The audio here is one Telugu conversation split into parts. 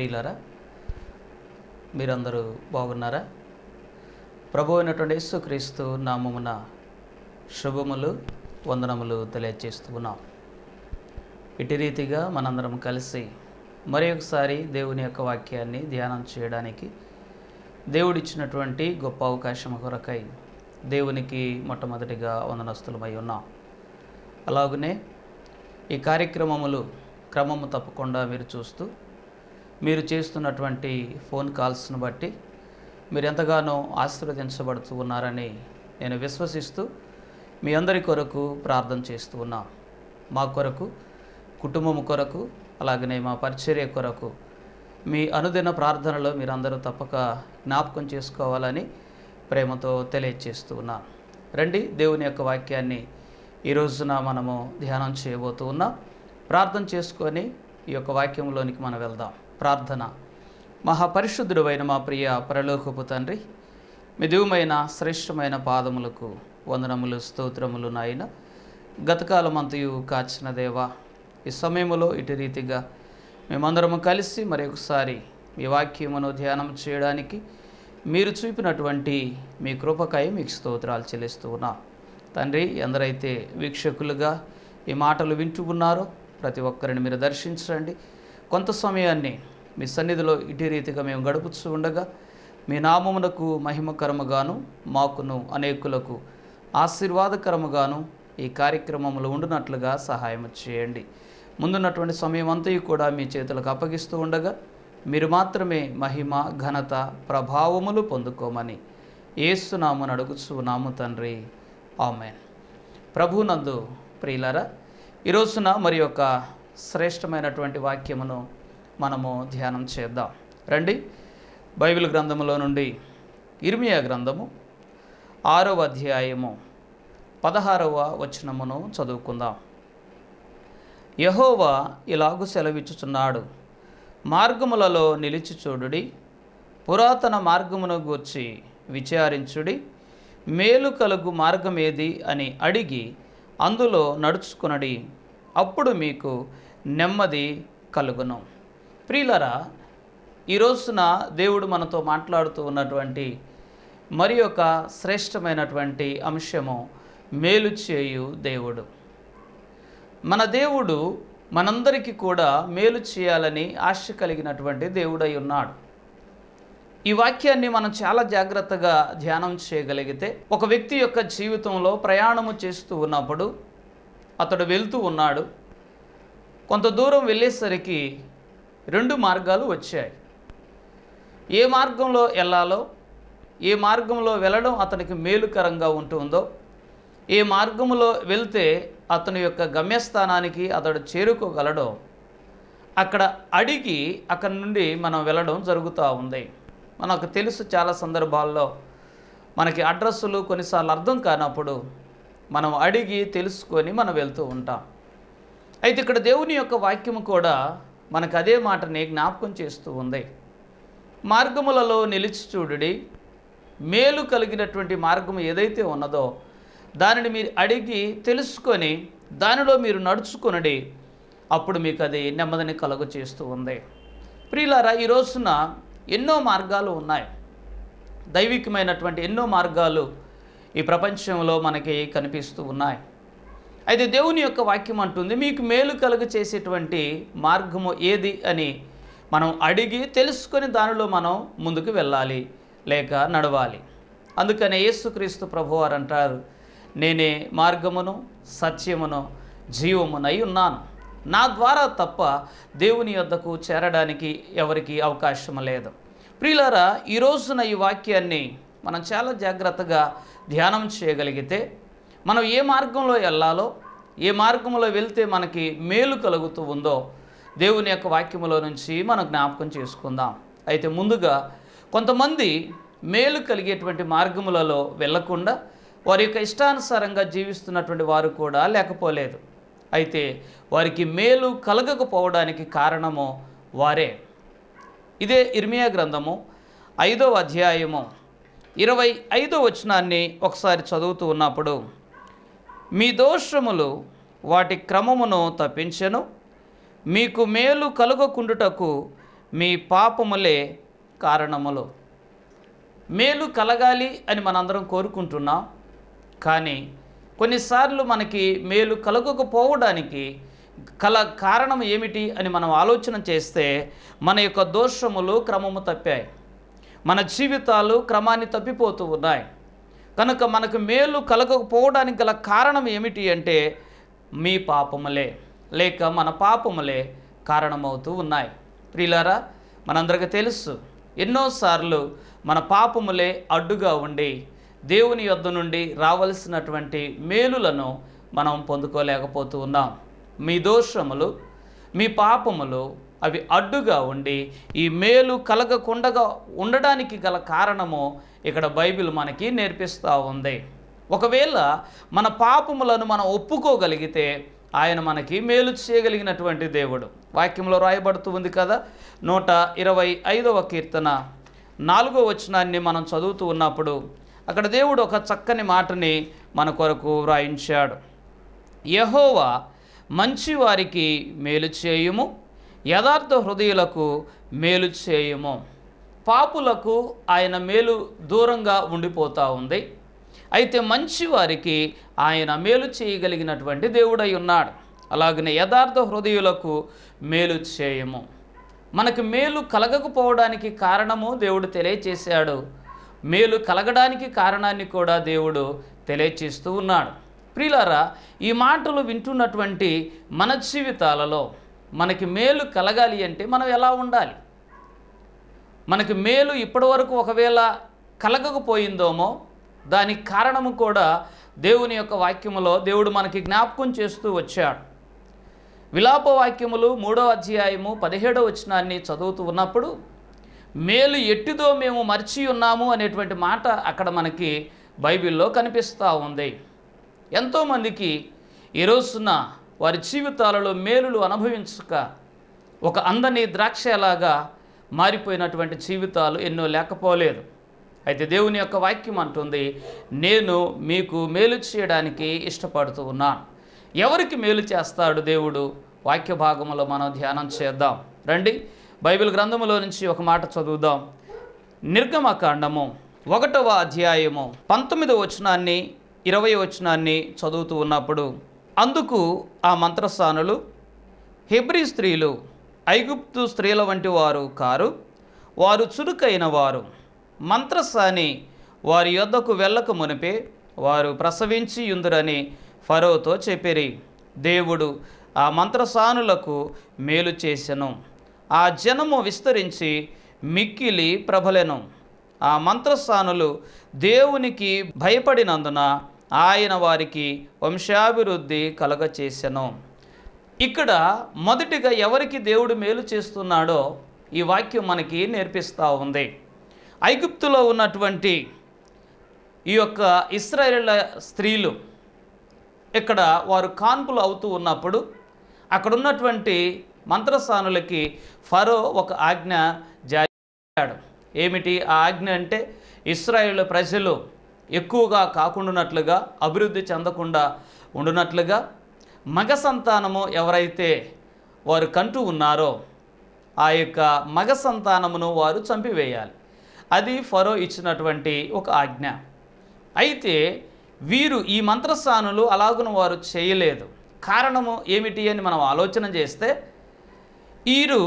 ప్రియులారా మీరందరూ బాగున్నారా ప్రభు అయినటువంటి యేసుక్రీస్తు నామమున శుభములు వందనములు తెలియజేస్తూ ఉన్నాం ఇటు రీతిగా మనందరం కలిసి మరి ఒకసారి దేవుని యొక్క వాక్యాన్ని ధ్యానం చేయడానికి దేవుడిచ్చినటువంటి గొప్ప అవకాశం కొరకై దేవునికి మొట్టమొదటిగా వందనస్తులమై ఉన్నాం అలాగనే ఈ కార్యక్రమములు క్రమము తప్పకుండా మీరు చూస్తూ మీరు చేస్తున్నటువంటి ఫోన్ కాల్స్ను బట్టి మీరు ఎంతగానో ఆశీర్వదించబడుతూ ఉన్నారని నేను విశ్వసిస్తూ మీ అందరి కొరకు ప్రార్థన చేస్తూ ఉన్నాం మా కొరకు కుటుంబం కొరకు అలాగనే మా పరిచర్య కొరకు మీ అనుదిన ప్రార్థనలో మీరందరూ తప్పక జ్ఞాపకం చేసుకోవాలని ప్రేమతో తెలియజేస్తూ ఉన్నా రండి దేవుని యొక్క వాక్యాన్ని ఈరోజున మనము ధ్యానం చేయబోతూ ఉన్నాం ప్రార్థన చేసుకొని ఈ యొక్క వాక్యంలోనికి మనం వెళ్దాం ప్రార్థన అయిన మా ప్రియ పరలోకపు తండ్రి మిదువుమైన శ్రేష్టమైన పాదములకు వందనములు స్తోత్రములు నాయన గతకాలమంతయు కాచిన దేవ ఈ సమయంలో ఇటు రీతిగా మేమందరము కలిసి మరొకసారి మీ వాక్యమును ధ్యానం చేయడానికి మీరు చూపినటువంటి మీ కృపకాయ మీకు స్తోత్రాలు చెల్లిస్తూ ఉన్నా తండ్రి ఎందరైతే వీక్షకులుగా ఈ మాటలు వింటూ ప్రతి ఒక్కరిని మీరు దర్శించండి కొంత సమయాన్ని మీ సన్నిధిలో ఇటీ రీతిగా మేము గడుపుచూ ఉండగా మీ నామమునకు మహిమకరముగాను మాకును అనేకులకు ఆశీర్వాదకరముగాను ఈ కార్యక్రమంలో ఉండునట్లుగా సహాయం చేయండి ముందున్నటువంటి సమయం అంతా కూడా మీ చేతులకు అప్పగిస్తూ ఉండగా మీరు మాత్రమే మహిమ ఘనత ప్రభావములు పొందుకోమని ఏసునాము నడుగుచున్నాము తండ్రి ఆమెన్ ప్రభునందు ప్రియులరా ఈరోజున మరి యొక్క శ్రేష్టమైనటువంటి వాక్యమును మనము ధ్యానం చేద్దాం రండి బైబిల్ గ్రంథములో నుండి ఇర్మియా గ్రంథము ఆరవ అధ్యాయము పదహారవ వచనమును చదువుకుందాం యహోవా ఇలాగు సెలవిచ్చుచున్నాడు మార్గములలో నిలిచి చూడుడి పురాతన మార్గమును గూర్చి విచారించుడి మేలు కలుగు మార్గమేది అని అడిగి అందులో నడుచుకునడి అప్పుడు మీకు నెమ్మది కలుగును ప్రియులరా ఈ రోజున దేవుడు మనతో మాట్లాడుతూ ఉన్నటువంటి మరి ఒక శ్రేష్టమైనటువంటి అంశము మేలు చేయు దేవుడు మన దేవుడు మనందరికీ కూడా మేలు చేయాలని ఆశ కలిగినటువంటి దేవుడై ఉన్నాడు ఈ వాక్యాన్ని మనం చాలా జాగ్రత్తగా ధ్యానం చేయగలిగితే ఒక వ్యక్తి యొక్క జీవితంలో ప్రయాణము చేస్తూ ఉన్నప్పుడు అతడు వెళ్తూ ఉన్నాడు కొంత దూరం వెళ్ళేసరికి రెండు మార్గాలు వచ్చాయి ఏ మార్గంలో వెళ్ళాలో ఏ మార్గంలో వెళ్ళడం అతనికి మేలుకరంగా ఉంటుందో ఏ మార్గంలో వెళ్తే అతని యొక్క గమ్యస్థానానికి అతడు చేరుకోగలడో అక్కడ అడిగి అక్కడి నుండి మనం వెళ్ళడం జరుగుతూ ఉంది మనకు తెలుసు చాలా సందర్భాల్లో మనకి అడ్రస్సులు కొన్నిసార్లు అర్థం కానప్పుడు మనం అడిగి తెలుసుకొని మనం వెళ్తూ ఉంటాం అయితే ఇక్కడ దేవుని యొక్క వాక్యము కూడా మనకు అదే మాటని జ్ఞాపకం చేస్తూ ఉంది మార్గములలో నిలిచి చూడుడి మేలు కలిగినటువంటి మార్గం ఏదైతే ఉన్నదో దానిని మీరు అడిగి తెలుసుకొని దానిలో మీరు నడుచుకునడి అప్పుడు మీకు అది నెమ్మదిని కలుగు చేస్తూ ఉంది ప్రియులారా ఈ రోజున ఎన్నో మార్గాలు ఉన్నాయి దైవికమైనటువంటి ఎన్నో మార్గాలు ఈ ప్రపంచంలో మనకి కనిపిస్తూ ఉన్నాయి అయితే దేవుని యొక్క వాక్యం అంటుంది మీకు మేలు కలుగు చేసేటువంటి మార్గము ఏది అని మనం అడిగి తెలుసుకొని దానిలో మనం ముందుకు వెళ్ళాలి లేక నడవాలి అందుకనే యేసుక్రీస్తు ప్రభువారు అంటారు నేనే మార్గమును సత్యమును జీవమునై ఉన్నాను నా ద్వారా తప్ప దేవుని యొద్దకు చేరడానికి ఎవరికి అవకాశం లేదు ప్రియులారా ఈరోజున ఈ వాక్యాన్ని మనం చాలా జాగ్రత్తగా ధ్యానం చేయగలిగితే మనం ఏ మార్గంలో వెళ్ళాలో ఏ మార్గంలో వెళ్తే మనకి మేలు కలుగుతూ ఉందో దేవుని యొక్క వాక్యములో నుంచి మనం జ్ఞాపకం చేసుకుందాం అయితే ముందుగా కొంతమంది మేలు కలిగేటువంటి మార్గములలో వెళ్లకుండా వారి యొక్క ఇష్టానుసారంగా జీవిస్తున్నటువంటి వారు కూడా లేకపోలేదు అయితే వారికి మేలు కలగకపోవడానికి కారణము వారే ఇదే ఇర్మియా గ్రంథము ఐదవ అధ్యాయము ఇరవై ఐదో వచనాన్ని ఒకసారి చదువుతూ ఉన్నప్పుడు మీ దోషములు వాటి క్రమమును తప్పించెను మీకు మేలు కలుగకుండుటకు మీ పాపములే కారణములు మేలు కలగాలి అని మనందరం కోరుకుంటున్నాం కానీ కొన్నిసార్లు మనకి మేలు కలగకపోవడానికి కల కారణం ఏమిటి అని మనం ఆలోచన చేస్తే మన యొక్క దోషములు క్రమము తప్పాయి మన జీవితాలు క్రమాన్ని తప్పిపోతూ ఉన్నాయి కనుక మనకు మేలు కలగకపోవడానికి గల కారణం ఏమిటి అంటే మీ పాపములే లేక మన పాపములే కారణమవుతూ ఉన్నాయి ప్రియులారా మనందరికీ తెలుసు ఎన్నోసార్లు మన పాపములే అడ్డుగా ఉండి దేవుని యొద్ నుండి రావలసినటువంటి మేలులను మనం పొందుకోలేకపోతూ ఉన్నాం మీ దోషములు మీ పాపములు అవి అడ్డుగా ఉండి ఈ మేలు కలగకుండగా ఉండడానికి గల కారణము ఇక్కడ బైబిల్ మనకి నేర్పిస్తూ ఉంది ఒకవేళ మన పాపములను మనం ఒప్పుకోగలిగితే ఆయన మనకి మేలు చేయగలిగినటువంటి దేవుడు వాక్యంలో రాయబడుతూ ఉంది కదా నూట ఇరవై ఐదవ కీర్తన నాలుగో వచనాన్ని మనం చదువుతూ ఉన్నప్పుడు అక్కడ దేవుడు ఒక చక్కని మాటని మన కొరకు వ్రాయించాడు యహోవా మంచి వారికి మేలు చేయుము యథార్థ హృదయులకు మేలు చేయము పాపులకు ఆయన మేలు దూరంగా ఉండిపోతూ ఉంది అయితే మంచి వారికి ఆయన మేలు చేయగలిగినటువంటి దేవుడై ఉన్నాడు అలాగనే యథార్థ హృదయులకు మేలు చేయము మనకు మేలు కలగకపోవడానికి కారణము దేవుడు తెలియచేశాడు మేలు కలగడానికి కారణాన్ని కూడా దేవుడు తెలియచేస్తూ ఉన్నాడు ప్రియులారా ఈ మాటలు వింటున్నటువంటి మన జీవితాలలో మనకి మేలు కలగాలి అంటే మనం ఎలా ఉండాలి మనకి మేలు ఇప్పటివరకు ఒకవేళ కలగకపోయిందోమో దానికి కారణము కూడా దేవుని యొక్క వాక్యములో దేవుడు మనకి జ్ఞాపకం చేస్తూ వచ్చాడు విలాప వాక్యములు మూడవ అధ్యాయము పదిహేడవ వచనాన్ని చదువుతూ ఉన్నప్పుడు మేలు ఎట్టిదో మేము మర్చి ఉన్నాము అనేటువంటి మాట అక్కడ మనకి బైబిల్లో కనిపిస్తూ ఉంది ఎంతోమందికి ఈరోజున వారి జీవితాలలో మేలులు అనుభవించక ఒక అందని ద్రాక్షలాగా మారిపోయినటువంటి జీవితాలు ఎన్నో లేకపోలేదు అయితే దేవుని యొక్క వాక్యం అంటుంది నేను మీకు మేలు చేయడానికి ఇష్టపడుతూ ఉన్నాను ఎవరికి మేలు చేస్తాడు దేవుడు వాక్య భాగంలో మనం ధ్యానం చేద్దాం రండి బైబిల్ గ్రంథంలో నుంచి ఒక మాట చదువుదాం నిర్గమకాండము ఒకటవ అధ్యాయము పంతొమ్మిదవ వచనాన్ని ఇరవై వచనాన్ని చదువుతూ ఉన్నప్పుడు అందుకు ఆ మంత్రస్థానులు హెబ్రి స్త్రీలు ఐగుప్తు స్త్రీల వంటి వారు కారు వారు చురుకైన వారు మంత్రస్థాని వారి యొద్దకు వెళ్ళక మునిపే వారు ప్రసవించి ఉందురని ఫరోతో చెప్పిరి దేవుడు ఆ మంత్రసానులకు మేలు చేసెను ఆ జనము విస్తరించి మిక్కిలి ప్రబలెను ఆ మంత్రస్థానులు దేవునికి భయపడినందున ఆయన వారికి వంశాభివృద్ధి కలగచేసెను ఇక్కడ మొదటిగా ఎవరికి దేవుడు మేలు చేస్తున్నాడో ఈ వాక్యం మనకి నేర్పిస్తూ ఉంది ఐగుప్తులో ఉన్నటువంటి ఈ యొక్క ఇస్రాయేళ్ల స్త్రీలు ఇక్కడ వారు కాన్పులు అవుతూ ఉన్నప్పుడు అక్కడ ఉన్నటువంటి మంత్రస్థానులకి ఫరో ఒక ఆజ్ఞ జారీ ఏమిటి ఆ ఆజ్ఞ అంటే ఇస్రాయేల్ ప్రజలు ఎక్కువగా కాకుండానట్లుగా అభివృద్ధి చెందకుండా ఉండునట్లుగా మగ సంతానము ఎవరైతే వారు కంటూ ఉన్నారో ఆ యొక్క మగ సంతానమును వారు చంపివేయాలి అది ఫరో ఇచ్చినటువంటి ఒక ఆజ్ఞ అయితే వీరు ఈ మంత్రస్థానులు అలాగను వారు చేయలేదు కారణము ఏమిటి అని మనం ఆలోచన చేస్తే వీరు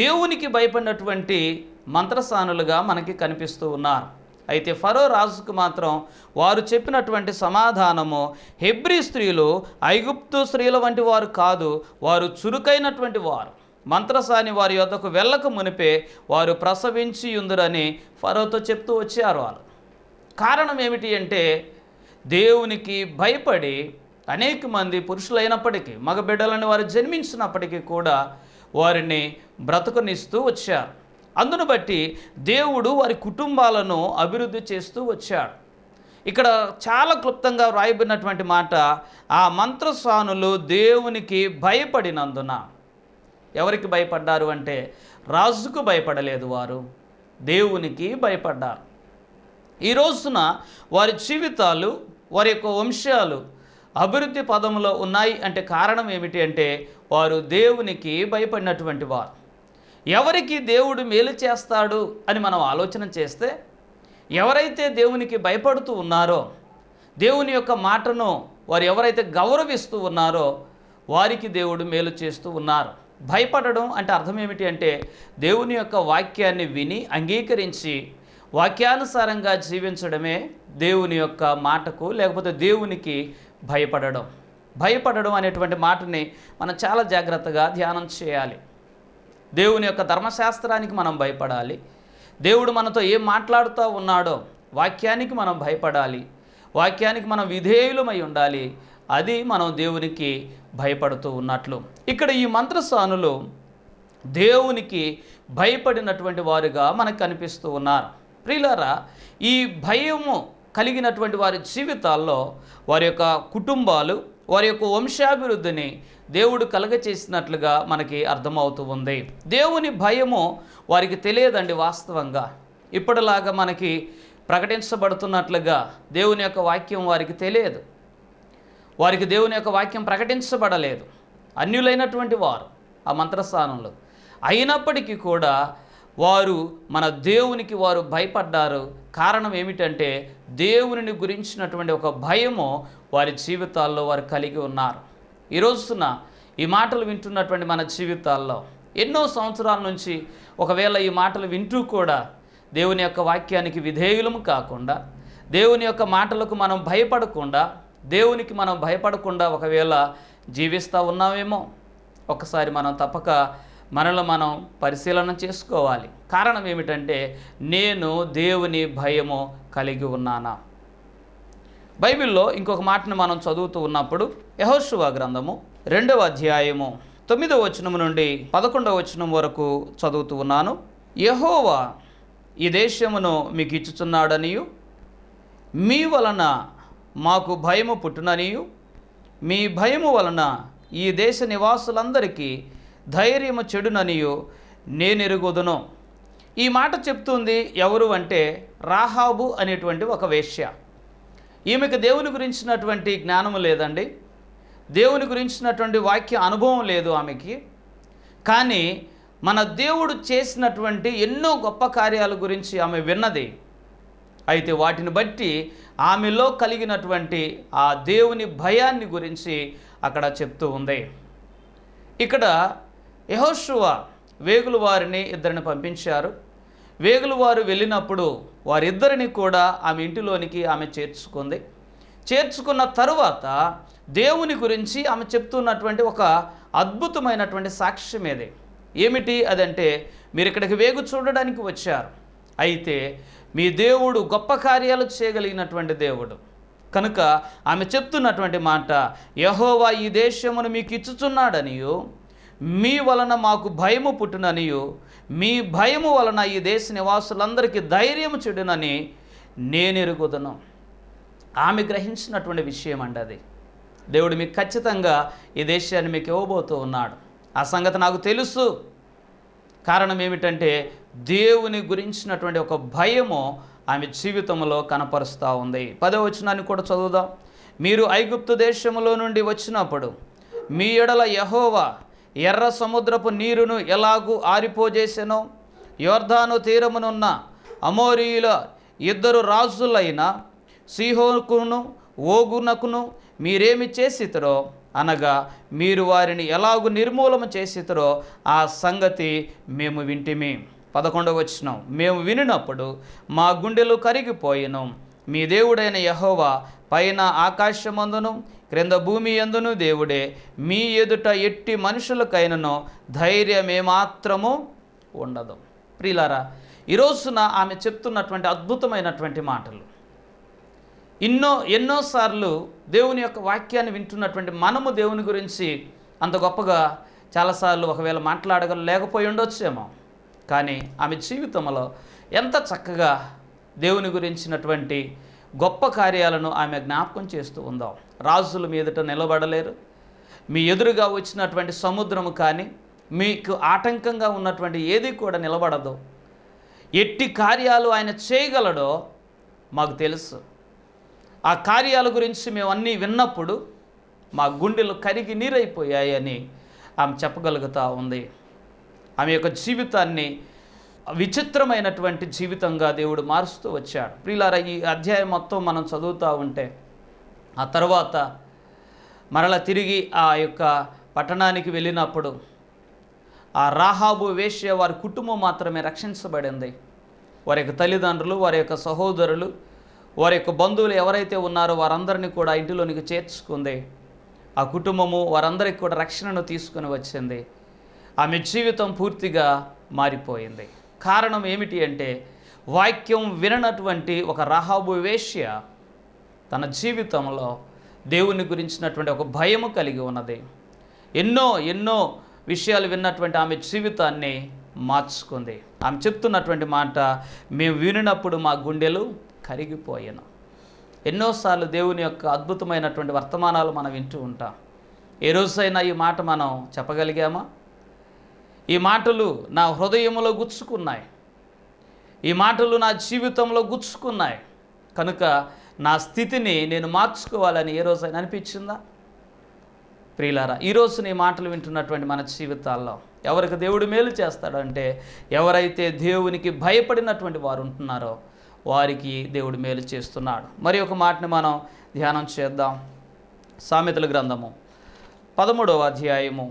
దేవునికి భయపడినటువంటి మంత్రస్థానులుగా మనకి కనిపిస్తూ ఉన్నారు అయితే ఫరో రాజుకు మాత్రం వారు చెప్పినటువంటి సమాధానము హెబ్రి స్త్రీలు ఐగుప్తు స్త్రీల వంటి వారు కాదు వారు చురుకైనటువంటి వారు మంత్రసాని వారి యొద్దకు వెళ్ళక మునిపే వారు ప్రసవించి ఉందరని ఫరోతో చెప్తూ వచ్చారు వారు కారణం ఏమిటి అంటే దేవునికి భయపడి అనేక మంది పురుషులైనప్పటికీ మగబిడ్డలని వారు జన్మించినప్పటికీ కూడా వారిని బ్రతుకునిస్తూ వచ్చారు అందును బట్టి దేవుడు వారి కుటుంబాలను అభివృద్ధి చేస్తూ వచ్చాడు ఇక్కడ చాలా క్లుప్తంగా వ్రాయబడినటువంటి మాట ఆ మంత్రస్వానులు దేవునికి భయపడినందున ఎవరికి భయపడ్డారు అంటే రాజుకు భయపడలేదు వారు దేవునికి భయపడ్డారు ఈ రోజున వారి జీవితాలు వారి యొక్క వంశాలు అభివృద్ధి పదంలో ఉన్నాయి అంటే కారణం ఏమిటి అంటే వారు దేవునికి భయపడినటువంటి వారు ఎవరికి దేవుడు మేలు చేస్తాడు అని మనం ఆలోచన చేస్తే ఎవరైతే దేవునికి భయపడుతూ ఉన్నారో దేవుని యొక్క మాటను వారు ఎవరైతే గౌరవిస్తూ ఉన్నారో వారికి దేవుడు మేలు చేస్తూ ఉన్నారు భయపడడం అంటే అర్థం ఏమిటి అంటే దేవుని యొక్క వాక్యాన్ని విని అంగీకరించి వాక్యానుసారంగా జీవించడమే దేవుని యొక్క మాటకు లేకపోతే దేవునికి భయపడడం భయపడడం అనేటువంటి మాటని మనం చాలా జాగ్రత్తగా ధ్యానం చేయాలి దేవుని యొక్క ధర్మశాస్త్రానికి మనం భయపడాలి దేవుడు మనతో ఏం మాట్లాడుతూ ఉన్నాడో వాక్యానికి మనం భయపడాలి వాక్యానికి మనం విధేయులమై ఉండాలి అది మనం దేవునికి భయపడుతూ ఉన్నట్లు ఇక్కడ ఈ మంత్రస్వానులు దేవునికి భయపడినటువంటి వారుగా మనకు కనిపిస్తూ ఉన్నారు ప్రిలరా ఈ భయము కలిగినటువంటి వారి జీవితాల్లో వారి యొక్క కుటుంబాలు వారి యొక్క వంశాభివృద్ధిని దేవుడు కలగచేసినట్లుగా మనకి అర్థమవుతూ ఉంది దేవుని భయము వారికి తెలియదండి వాస్తవంగా ఇప్పటిలాగా మనకి ప్రకటించబడుతున్నట్లుగా దేవుని యొక్క వాక్యం వారికి తెలియదు వారికి దేవుని యొక్క వాక్యం ప్రకటించబడలేదు అన్యులైనటువంటి వారు ఆ మంత్రస్థానంలో అయినప్పటికీ కూడా వారు మన దేవునికి వారు భయపడ్డారు కారణం ఏమిటంటే దేవుని గురించినటువంటి ఒక భయము వారి జీవితాల్లో వారు కలిగి ఉన్నారు ఈ రోజున ఈ మాటలు వింటున్నటువంటి మన జీవితాల్లో ఎన్నో సంవత్సరాల నుంచి ఒకవేళ ఈ మాటలు వింటూ కూడా దేవుని యొక్క వాక్యానికి విధేయులము కాకుండా దేవుని యొక్క మాటలకు మనం భయపడకుండా దేవునికి మనం భయపడకుండా ఒకవేళ జీవిస్తూ ఉన్నామేమో ఒకసారి మనం తప్పక మనలో మనం పరిశీలన చేసుకోవాలి కారణం ఏమిటంటే నేను దేవుని భయము కలిగి ఉన్నానా బైబిల్లో ఇంకొక మాటను మనం చదువుతూ ఉన్నప్పుడు యహోశువ గ్రంథము రెండవ అధ్యాయము తొమ్మిదవ వచనం నుండి పదకొండవ వచనం వరకు చదువుతూ ఉన్నాను యహోవా ఈ దేశమును మీకు ఇచ్చుచున్నాడనియు మీ వలన మాకు భయము పుట్టుననియు మీ భయము వలన ఈ దేశ నివాసులందరికీ ధైర్యము చెడుననియు నేనెరుగుదును ఈ మాట చెప్తుంది ఎవరు అంటే రాహాబు అనేటువంటి ఒక వేష్య ఈమెకు దేవుని గురించినటువంటి జ్ఞానం లేదండి దేవుని గురించినటువంటి వాక్య అనుభవం లేదు ఆమెకి కానీ మన దేవుడు చేసినటువంటి ఎన్నో గొప్ప కార్యాల గురించి ఆమె విన్నది అయితే వాటిని బట్టి ఆమెలో కలిగినటువంటి ఆ దేవుని భయాన్ని గురించి అక్కడ చెప్తూ ఉంది ఇక్కడ యహోశువ వేగులు వారిని ఇద్దరిని పంపించారు వేగులు వారు వెళ్ళినప్పుడు వారిద్దరిని కూడా ఆమె ఇంటిలోనికి ఆమె చేర్చుకుంది చేర్చుకున్న తరువాత దేవుని గురించి ఆమె చెప్తున్నటువంటి ఒక అద్భుతమైనటువంటి సాక్ష్యం ఏది ఏమిటి అదంటే మీరు ఇక్కడికి వేగు చూడడానికి వచ్చారు అయితే మీ దేవుడు గొప్ప కార్యాలు చేయగలిగినటువంటి దేవుడు కనుక ఆమె చెప్తున్నటువంటి మాట యహోవా ఈ దేశమును మీకు ఇచ్చుచున్నాడనియో మీ వలన మాకు భయము పుట్టిననియు మీ భయము వలన ఈ దేశ నివాసులందరికీ ధైర్యం చెడునని నేను ఎరుగుదను ఆమె గ్రహించినటువంటి విషయం అండి అది దేవుడు మీకు ఖచ్చితంగా ఈ దేశాన్ని మీకు ఇవ్వబోతూ ఉన్నాడు ఆ సంగతి నాకు తెలుసు కారణం ఏమిటంటే దేవుని గురించినటువంటి ఒక భయము ఆమె జీవితంలో కనపరుస్తూ ఉంది పదే వచనాన్ని కూడా చదువుదాం మీరు ఐగుప్తు దేశంలో నుండి వచ్చినప్పుడు మీ ఎడల యహోవా ఎర్ర సముద్రపు నీరును ఎలాగూ ఆరిపోజేసెనో యోర్ధాను తీరమునున్న అమోరియుల ఇద్దరు రాజులైన సిహోకును ఓగునకును మీరేమి చేసితరో అనగా మీరు వారిని ఎలాగు నిర్మూలన చేసితరో ఆ సంగతి మేము వింటిమి పదకొండవ వచ్చినం మేము వినినప్పుడు మా గుండెలు కరిగిపోయినాం మీ దేవుడైన యహోవా పైన ఆకాశమందును క్రింద భూమి ఎందును దేవుడే మీ ఎదుట ఎట్టి మనుషులకైనను ధైర్యమేమాత్రము ఉండదు ప్రిలారా ఈరోజున ఆమె చెప్తున్నటువంటి అద్భుతమైనటువంటి మాటలు ఎన్నో ఎన్నోసార్లు దేవుని యొక్క వాక్యాన్ని వింటున్నటువంటి మనము దేవుని గురించి అంత గొప్పగా చాలాసార్లు ఒకవేళ మాట్లాడగల లేకపోయి ఉండొచ్చేమో కానీ ఆమె జీవితంలో ఎంత చక్కగా దేవుని గురించినటువంటి గొప్ప కార్యాలను ఆమె జ్ఞాపకం చేస్తూ ఉందాం రాజుల మీదట నిలబడలేరు మీ ఎదురుగా వచ్చినటువంటి సముద్రము కానీ మీకు ఆటంకంగా ఉన్నటువంటి ఏది కూడా నిలబడదు ఎట్టి కార్యాలు ఆయన చేయగలడో మాకు తెలుసు ఆ కార్యాల గురించి మేము అన్నీ విన్నప్పుడు మా గుండెలు కరిగి నీరైపోయాయని ఆమె చెప్పగలుగుతూ ఉంది ఆమె యొక్క జీవితాన్ని విచిత్రమైనటువంటి జీవితంగా దేవుడు మారుస్తూ వచ్చాడు ప్రియులార ఈ అధ్యాయం మొత్తం మనం చదువుతూ ఉంటే ఆ తర్వాత మరల తిరిగి ఆ యొక్క పట్టణానికి వెళ్ళినప్పుడు ఆ రాహాబు వేష్య వారి కుటుంబం మాత్రమే రక్షించబడింది వారి యొక్క తల్లిదండ్రులు వారి యొక్క సహోదరులు వారి యొక్క బంధువులు ఎవరైతే ఉన్నారో వారందరినీ కూడా ఇంటిలోనికి చేర్చుకుంది ఆ కుటుంబము వారందరికి కూడా రక్షణను తీసుకుని వచ్చింది ఆమె జీవితం పూర్తిగా మారిపోయింది కారణం ఏమిటి అంటే వాక్యం విననటువంటి ఒక రహాబు వేష్య తన జీవితంలో దేవుని గురించినటువంటి ఒక భయము కలిగి ఉన్నది ఎన్నో ఎన్నో విషయాలు విన్నటువంటి ఆమె జీవితాన్ని మార్చుకుంది ఆమె చెప్తున్నటువంటి మాట మేము వినినప్పుడు మా గుండెలు కరిగిపోయాను ఎన్నోసార్లు దేవుని యొక్క అద్భుతమైనటువంటి వర్తమానాలు మనం వింటూ ఉంటాం ఏ రోజైనా ఈ మాట మనం చెప్పగలిగామా ఈ మాటలు నా హృదయంలో గుచ్చుకున్నాయి ఈ మాటలు నా జీవితంలో గుచ్చుకున్నాయి కనుక నా స్థితిని నేను మార్చుకోవాలని ఏ రోజైనా అనిపించిందా ప్రియులారా ఈరోజు నీ మాటలు వింటున్నటువంటి మన జీవితాల్లో ఎవరికి దేవుడు మేలు చేస్తాడు అంటే ఎవరైతే దేవునికి భయపడినటువంటి వారు ఉంటున్నారో వారికి దేవుడు మేలు చేస్తున్నాడు మరి ఒక మాటని మనం ధ్యానం చేద్దాం సామెతల గ్రంథము పదమూడవ అధ్యాయము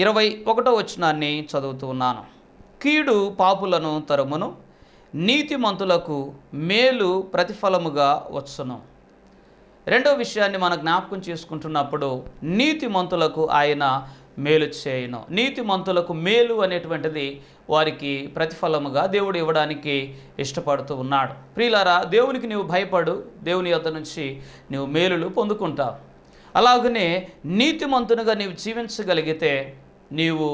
ఇరవై ఒకటో వచనాన్ని చదువుతున్నాను కీడు పాపులను తరుమును నీతిమంతులకు మేలు ప్రతిఫలముగా వచ్చును రెండో విషయాన్ని మన జ్ఞాపకం చేసుకుంటున్నప్పుడు నీతిమంతులకు ఆయన మేలు చేయను నీతిమంతులకు మేలు అనేటువంటిది వారికి ప్రతిఫలముగా దేవుడు ఇవ్వడానికి ఇష్టపడుతూ ఉన్నాడు ప్రియులారా దేవునికి నీవు భయపడు దేవుని యొక్క నుంచి నీవు మేలులు పొందుకుంటావు అలాగనే నీతిమంతునిగా నీవు జీవించగలిగితే నీవు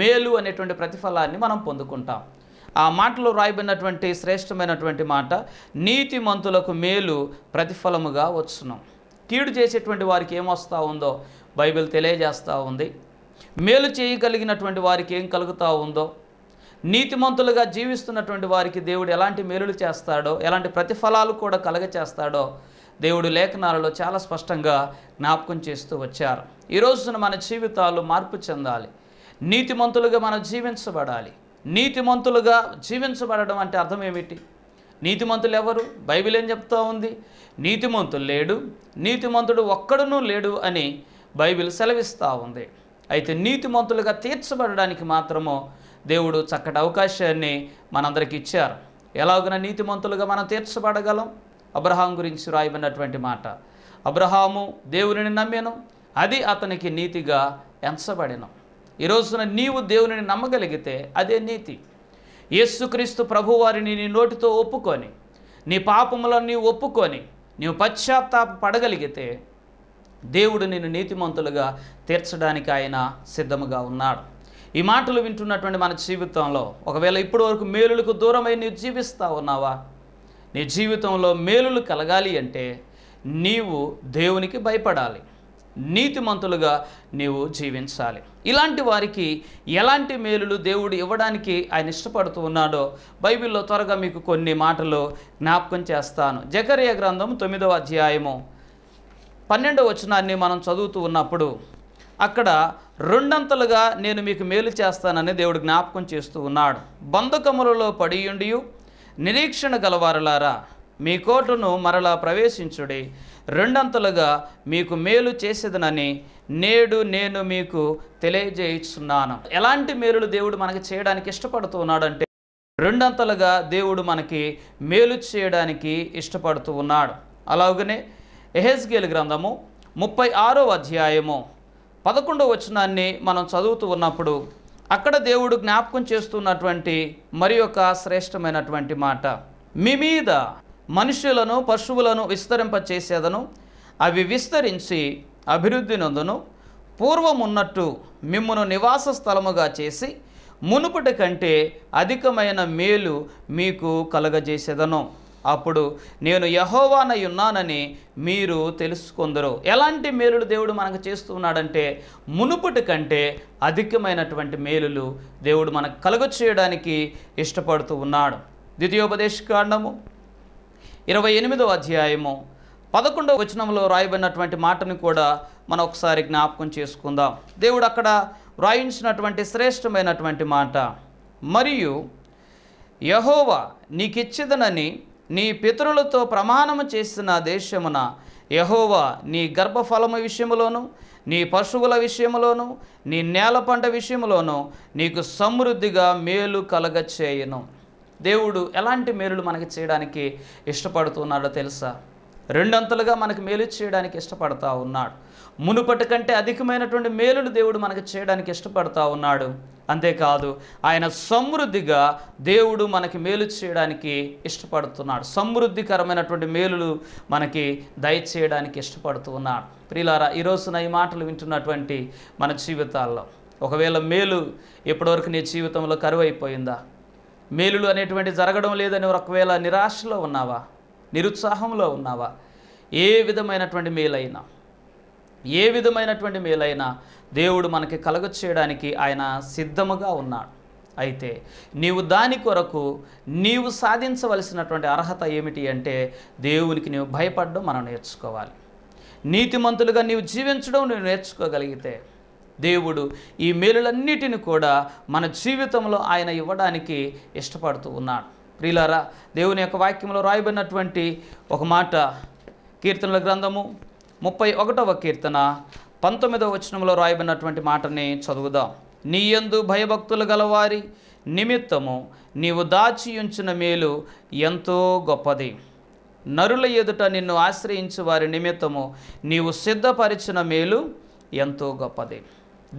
మేలు అనేటువంటి ప్రతిఫలాన్ని మనం పొందుకుంటాం ఆ మాటలో రాయబడినటువంటి శ్రేష్టమైనటువంటి మాట నీతిమంతులకు మేలు ప్రతిఫలముగా వచ్చును కీడు చేసేటువంటి వారికి ఏమొస్తూ ఉందో బైబిల్ తెలియజేస్తూ ఉంది మేలు చేయగలిగినటువంటి వారికి ఏం కలుగుతూ ఉందో నీతిమంతులుగా జీవిస్తున్నటువంటి వారికి దేవుడు ఎలాంటి మేలులు చేస్తాడో ఎలాంటి ప్రతిఫలాలు కూడా కలగచేస్తాడో దేవుడు లేఖనాలలో చాలా స్పష్టంగా జ్ఞాపకం చేస్తూ వచ్చారు ఈరోజున మన జీవితాలు మార్పు చెందాలి నీతిమంతులుగా మనం జీవించబడాలి నీతిమంతులుగా జీవించబడడం అంటే అర్థం ఏమిటి నీతిమంతులు ఎవరు బైబిల్ ఏం చెప్తా ఉంది నీతిమంతులు లేడు నీతిమంతుడు ఒక్కడునూ లేడు అని బైబిల్ సెలవిస్తూ ఉంది అయితే నీతిమంతులుగా తీర్చబడడానికి మాత్రము దేవుడు చక్కటి అవకాశాన్ని మనందరికి ఇచ్చారు ఎలాగున నీతిమంతులుగా మనం తీర్చబడగలం అబ్రహాం గురించి రాయబడినటువంటి మాట అబ్రహాము దేవుని నమ్మేను అది అతనికి నీతిగా ఎంచబడినం ఈ రోజున నీవు దేవుని నమ్మగలిగితే అదే నీతి యేసుక్రీస్తు ప్రభువారిని నీ నోటితో ఒప్పుకొని నీ నీవు ఒప్పుకొని నీవు పశ్చాత్తాప పడగలిగితే దేవుడు నేను నీతిమంతులుగా తీర్చడానికి ఆయన సిద్ధముగా ఉన్నాడు ఈ మాటలు వింటున్నటువంటి మన జీవితంలో ఒకవేళ ఇప్పటి వరకు మేలులకు దూరమై నీవు జీవిస్తూ ఉన్నావా నీ జీవితంలో మేలులు కలగాలి అంటే నీవు దేవునికి భయపడాలి నీతిమంతులుగా నీవు జీవించాలి ఇలాంటి వారికి ఎలాంటి మేలులు దేవుడు ఇవ్వడానికి ఆయన ఇష్టపడుతూ ఉన్నాడో బైబిల్లో త్వరగా మీకు కొన్ని మాటలు జ్ఞాపకం చేస్తాను జకరియ గ్రంథం తొమ్మిదవ అధ్యాయము పన్నెండవ వచనాన్ని మనం చదువుతూ ఉన్నప్పుడు అక్కడ రెండంతలుగా నేను మీకు మేలు చేస్తానని దేవుడు జ్ఞాపకం చేస్తూ ఉన్నాడు బంధకములలో పడియుండియు నిరీక్షణ గలవారులారా మీ కోటను మరలా ప్రవేశించుడి రెండంతలుగా మీకు మేలు చేసేదనని నేడు నేను మీకు తెలియజేస్తున్నాను ఎలాంటి మేలులు దేవుడు మనకి చేయడానికి ఇష్టపడుతూ ఉన్నాడంటే రెండంతలుగా దేవుడు మనకి మేలు చేయడానికి ఇష్టపడుతూ ఉన్నాడు అలాగనే ఎహెజ్గేల్ గ్రంథము ముప్పై ఆరో అధ్యాయము పదకొండవ వచనాన్ని మనం చదువుతూ ఉన్నప్పుడు అక్కడ దేవుడు జ్ఞాపకం చేస్తున్నటువంటి మరి శ్రేష్టమైనటువంటి మాట మీ మీద మనుషులను పశువులను విస్తరింపచేసేదను అవి విస్తరించి అభివృద్ధి నందును పూర్వమున్నట్టు మిమ్మను నివాస స్థలముగా చేసి మునుపటి కంటే అధికమైన మేలు మీకు కలగజేసేదను అప్పుడు నేను యహోవానై ఉన్నానని మీరు తెలుసుకుందరు ఎలాంటి మేలులు దేవుడు మనకు చేస్తున్నాడంటే మునుపటి కంటే అధికమైనటువంటి మేలులు దేవుడు మనకు కలుగ చేయడానికి ఇష్టపడుతూ ఉన్నాడు ద్వితీయోపదేశ కాండము ఇరవై ఎనిమిదో అధ్యాయము పదకొండవ వచనంలో రాయబడినటువంటి మాటను కూడా మనం ఒకసారి జ్ఞాపకం చేసుకుందాం దేవుడు అక్కడ వ్రాయించినటువంటి శ్రేష్టమైనటువంటి మాట మరియు యహోవా నీకిచ్చిదనని నీ పితరులతో ప్రమాణము చేసిన దేశమున యహోవా నీ గర్భఫలము విషయములోను నీ పశువుల విషయములోను నీ నేల పంట విషయములోను నీకు సమృద్ధిగా మేలు కలగచేయను దేవుడు ఎలాంటి మేలులు మనకి చేయడానికి ఇష్టపడుతున్నాడో తెలుసా రెండంతలుగా మనకు మేలు చేయడానికి ఇష్టపడతా ఉన్నాడు మునుపటి కంటే అధికమైనటువంటి మేలులు దేవుడు మనకు చేయడానికి ఇష్టపడతా ఉన్నాడు అంతేకాదు ఆయన సమృద్ధిగా దేవుడు మనకి మేలు చేయడానికి ఇష్టపడుతున్నాడు సమృద్ధికరమైనటువంటి మేలులు మనకి దయచేయడానికి ఇష్టపడుతూ ఉన్నాడు ప్రియులారా ఈరోజున ఈ మాటలు వింటున్నటువంటి మన జీవితాల్లో ఒకవేళ మేలు ఇప్పటివరకు నీ జీవితంలో కరువైపోయిందా మేలులు అనేటువంటి జరగడం లేదని ఒకవేళ నిరాశలో ఉన్నావా నిరుత్సాహంలో ఉన్నావా ఏ విధమైనటువంటి మేలైనా ఏ విధమైనటువంటి మేలైనా దేవుడు మనకి కలుగ చేయడానికి ఆయన సిద్ధముగా ఉన్నాడు అయితే నీవు దాని కొరకు నీవు సాధించవలసినటువంటి అర్హత ఏమిటి అంటే దేవునికి నీవు భయపడడం మనం నేర్చుకోవాలి నీతిమంతులుగా నీవు జీవించడం నువ్వు నేర్చుకోగలిగితే దేవుడు ఈ మేలులన్నిటిని కూడా మన జీవితంలో ఆయన ఇవ్వడానికి ఇష్టపడుతూ ఉన్నాడు ప్రియులారా దేవుని యొక్క వాక్యంలో రాయబడినటువంటి ఒక మాట కీర్తనల గ్రంథము ముప్పై ఒకటవ కీర్తన పంతొమ్మిదవ వచనంలో రాయబడినటువంటి మాటని చదువుదాం ఎందు భయభక్తులు గలవారి నిమిత్తము నీవు దాచి ఉంచిన మేలు ఎంతో గొప్పది నరుల ఎదుట నిన్ను ఆశ్రయించు వారి నిమిత్తము నీవు సిద్ధపరిచిన మేలు ఎంతో గొప్పది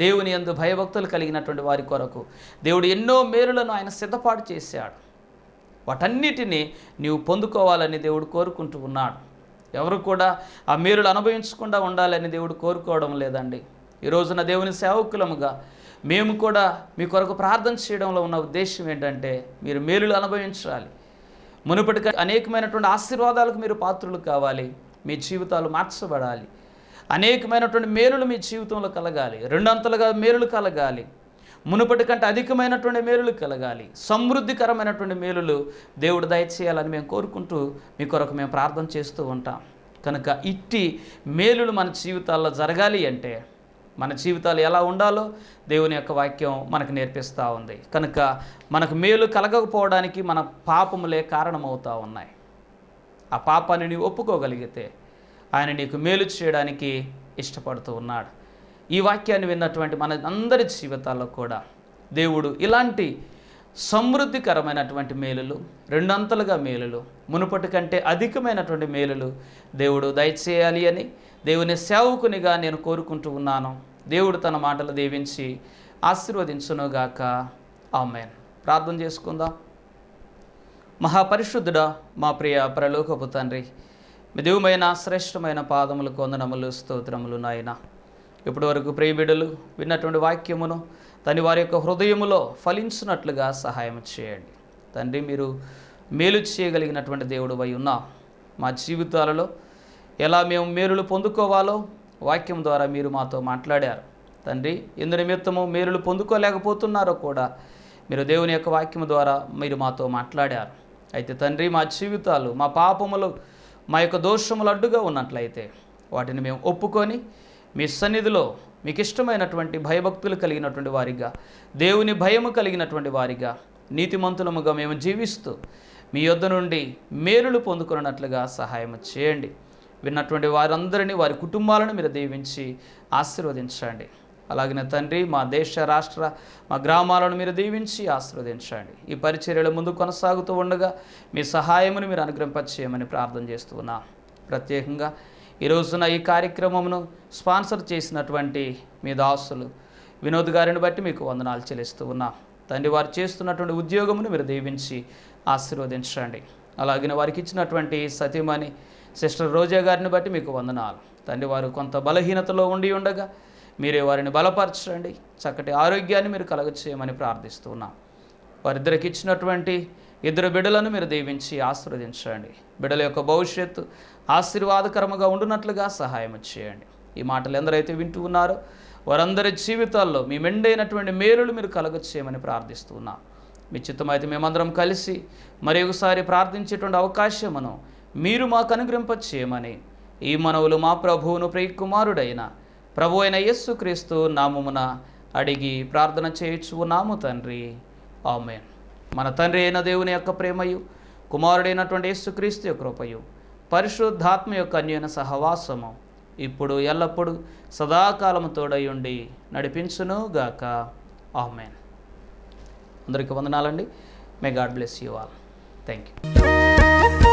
దేవుని ఎందు భయభక్తులు కలిగినటువంటి వారి కొరకు దేవుడు ఎన్నో మేలులను ఆయన సిద్ధపాటు చేశాడు వాటన్నిటినీ నీవు పొందుకోవాలని దేవుడు కోరుకుంటూ ఉన్నాడు ఎవరు కూడా ఆ మేలులు అనుభవించకుండా ఉండాలని దేవుడు కోరుకోవడం లేదండి ఈ రోజున దేవుని సేవకులముగా మేము కూడా మీ కొరకు ప్రార్థన చేయడంలో ఉన్న ఉద్దేశం ఏంటంటే మీరు మేలులు అనుభవించాలి మునుపటి అనేకమైనటువంటి ఆశీర్వాదాలకు మీరు పాత్రులు కావాలి మీ జీవితాలు మార్చబడాలి అనేకమైనటువంటి మేలులు మీ జీవితంలో కలగాలి రెండంతలుగా మేలులు కలగాలి మునుపటి కంటే అధికమైనటువంటి మేలులు కలగాలి సమృద్ధికరమైనటువంటి మేలులు దేవుడు దయచేయాలని మేము కోరుకుంటూ మీ కొరకు మేము ప్రార్థన చేస్తూ ఉంటాం కనుక ఇట్టి మేలులు మన జీవితాల్లో జరగాలి అంటే మన జీవితాలు ఎలా ఉండాలో దేవుని యొక్క వాక్యం మనకు నేర్పిస్తూ ఉంది కనుక మనకు మేలు కలగకపోవడానికి మన పాపములే కారణమవుతూ ఉన్నాయి ఆ పాపాన్ని నీవు ఒప్పుకోగలిగితే ఆయన నీకు మేలు చేయడానికి ఇష్టపడుతూ ఉన్నాడు ఈ వాక్యాన్ని విన్నటువంటి మన అందరి జీవితాల్లో కూడా దేవుడు ఇలాంటి సమృద్ధికరమైనటువంటి మేలులు రెండంతలుగా మేలులు మునుపటి కంటే అధికమైనటువంటి మేలులు దేవుడు దయచేయాలి అని దేవుని సేవకునిగా నేను కోరుకుంటూ ఉన్నాను దేవుడు తన మాటలు దీవించి ఆశీర్వదించునుగాక ఆమెన్ ప్రార్థన చేసుకుందాం మహాపరిశుద్ధుడా మా ప్రియ ప్రలోకపు తండ్రి మృదువుమైన శ్రేష్టమైన పాదములు కొందనములు స్తోత్రములు నాయన ఇప్పటి వరకు ప్రియబిడలు విన్నటువంటి వాక్యమును తని వారి యొక్క హృదయములో ఫలించినట్లుగా సహాయం చేయండి తండ్రి మీరు మేలు చేయగలిగినటువంటి దేవుడు వై ఉన్నా మా జీవితాలలో ఎలా మేము మేలులు పొందుకోవాలో వాక్యం ద్వారా మీరు మాతో మాట్లాడారు తండ్రి ఎందు నిమిత్తము మేలులు పొందుకోలేకపోతున్నారో కూడా మీరు దేవుని యొక్క వాక్యం ద్వారా మీరు మాతో మాట్లాడారు అయితే తండ్రి మా జీవితాలు మా పాపములు మా యొక్క దోషములు అడ్డుగా ఉన్నట్లయితే వాటిని మేము ఒప్పుకొని మీ సన్నిధిలో మీకు ఇష్టమైనటువంటి భయభక్తులు కలిగినటువంటి వారిగా దేవుని భయము కలిగినటువంటి వారిగా నీతిమంతులముగా మేము జీవిస్తూ మీ యొద్ద నుండి మేలులు పొందుకున్నట్లుగా సహాయం చేయండి విన్నటువంటి వారందరినీ వారి కుటుంబాలను మీరు దీవించి ఆశీర్వదించండి అలాగనే తండ్రి మా దేశ రాష్ట్ర మా గ్రామాలను మీరు దీవించి ఆశీర్వదించండి ఈ పరిచర్యలు ముందు కొనసాగుతూ ఉండగా మీ సహాయమును మీరు అనుగ్రహింపచేయమని ప్రార్థన చేస్తూ ఉన్నాం ప్రత్యేకంగా ఈరోజున ఈ కార్యక్రమమును స్పాన్సర్ చేసినటువంటి మీ దాసులు వినోద్ గారిని బట్టి మీకు వందనాలు చెల్లిస్తూ ఉన్నాం తండ్రి వారు చేస్తున్నటువంటి ఉద్యోగమును మీరు దీవించి ఆశీర్వదించండి అలాగే వారికి ఇచ్చినటువంటి సతీమణి సిస్టర్ రోజా గారిని బట్టి మీకు వందనాలు తండ్రి వారు కొంత బలహీనతలో ఉండి ఉండగా మీరే వారిని బలపరచండి చక్కటి ఆరోగ్యాన్ని మీరు కలగచేయమని ప్రార్థిస్తున్నాం వారిద్దరికి ఇచ్చినటువంటి ఇద్దరు బిడ్డలను మీరు దీవించి ఆశీర్వదించండి బిడ్డల యొక్క భవిష్యత్తు ఆశీర్వాదకరముగా ఉండునట్లుగా సహాయం చేయండి ఈ మాటలు ఎందరైతే వింటూ ఉన్నారో వారందరి జీవితాల్లో మీ మెండైనటువంటి మేలులు మీరు కలగచ్చేయమని ప్రార్థిస్తున్నా మీ చిత్తం అయితే మేమందరం కలిసి మరి ఒకసారి ప్రార్థించేటువంటి అవకాశమును మీరు మాకు అనుగ్రహింప చేయమని ఈ మనవులు మా ప్రభువును కుమారుడైన ప్రభు అయిన క్రీస్తు నామమున అడిగి ప్రార్థన చేయొచ్చు నాము తండ్రి ఆమె మన తండ్రి అయిన దేవుని యొక్క ప్రేమయు కుమారుడైనటువంటి యేసుక్రీస్తు యొక్క కృపయు పరిశుద్ధాత్మ యొక్క అన్యోన్య సహవాసము ఇప్పుడు ఎల్లప్పుడూ సదాకాలము తోడయుండి నడిపించును గాక ఆమెన్ అందరికీ వందనాలండి may God bless you all thank you